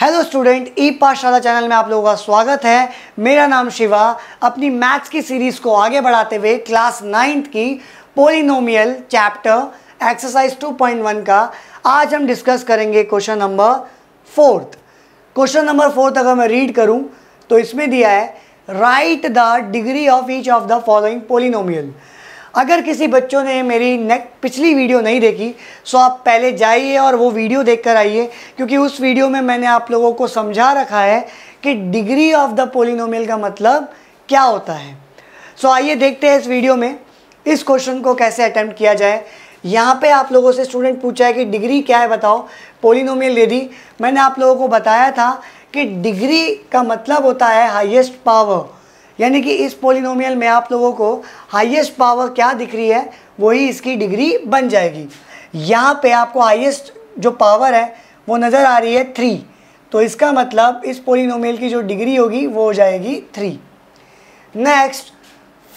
hello student ई पाठशाला channel में आप लोगों का स्वागत है मेरा नाम शिवा अपनी मैथ्स की सीरीज़ को आगे बढ़ाते हुए क्लास नाइन्थ की पोलिनोमियल चैप्टर एक्सरसाइज 2.1 का आज हम डिस्कस करेंगे question number fourth question number fourth अगर मैं रीड करूं तो इसमें दिया है write the degree of each of the following polynomial अगर किसी बच्चों ने मेरी नेक्स्ट पिछली वीडियो नहीं देखी सो आप पहले जाइए और वो वीडियो देख कर आइए क्योंकि उस वीडियो में मैंने आप लोगों को समझा रखा है कि डिग्री ऑफ द पोलिनोमियल का मतलब क्या होता है सो आइए देखते हैं इस वीडियो में इस क्वेश्चन को कैसे अटैम्प्ट किया जाए यहाँ पे आप लोगों से स्टूडेंट पूछा है कि डिग्री क्या है बताओ पोलिनोमियल दी मैंने आप लोगों को बताया था कि डिग्री का मतलब होता है हाइएस्ट पावर यानी कि इस पोलिनोमियल में आप लोगों को हाईएस्ट पावर क्या दिख रही है वही इसकी डिग्री बन जाएगी यहाँ पे आपको हाईएस्ट जो पावर है वो नज़र आ रही है थ्री तो इसका मतलब इस पोलिनोमियल की जो डिग्री होगी वो हो जाएगी three next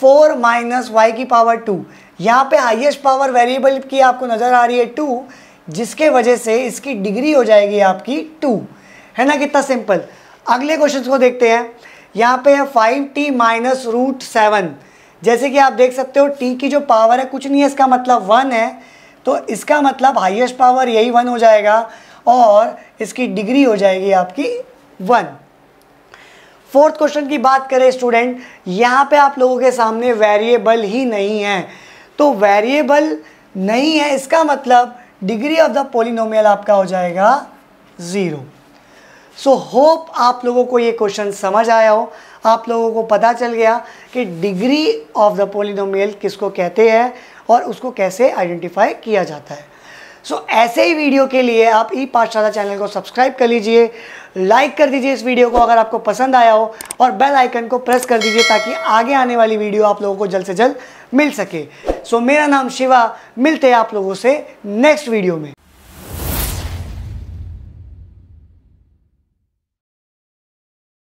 four minus y की पावर टू यहाँ पे हाईएस्ट पावर वेरिएबल की आपको नज़र आ रही है टू जिसके वजह से इसकी डिग्री हो जाएगी आपकी टू है ना कितना सिंपल अगले क्वेश्चन को देखते हैं यहाँ पे है five t minus root seven जैसे कि आप देख सकते हो टी की जो पावर है कुछ नहीं है इसका मतलब वन है तो इसका मतलब हाइएस्ट पावर यही वन हो जाएगा और इसकी डिग्री हो जाएगी आपकी वन फोर्थ क्वेश्चन की बात करें स्टूडेंट यहाँ पे आप लोगों के सामने वेरिएबल ही नहीं है तो वेरिएबल नहीं है इसका मतलब डिग्री ऑफ द पोलिनोमियल आपका हो जाएगा ज़ीरो सो so, होप आप लोगों को ये क्वेश्चन समझ आया हो आप लोगों को पता चल गया कि डिग्री ऑफ द पोलिनोमियल किसको कहते हैं और उसको कैसे आइडेंटिफाई किया जाता है सो so, ऐसे ही वीडियो के लिए आप ई पाठशाला चैनल को सब्सक्राइब कर लीजिए लाइक कर दीजिए इस वीडियो को अगर आपको पसंद आया हो और बेल आइकन को प्रेस कर दीजिए ताकि आगे आने वाली वीडियो आप लोगों को जल्द से जल्द मिल सके सो so, मेरा नाम शिवा मिलते हैं आप लोगों से नेक्स्ट वीडियो में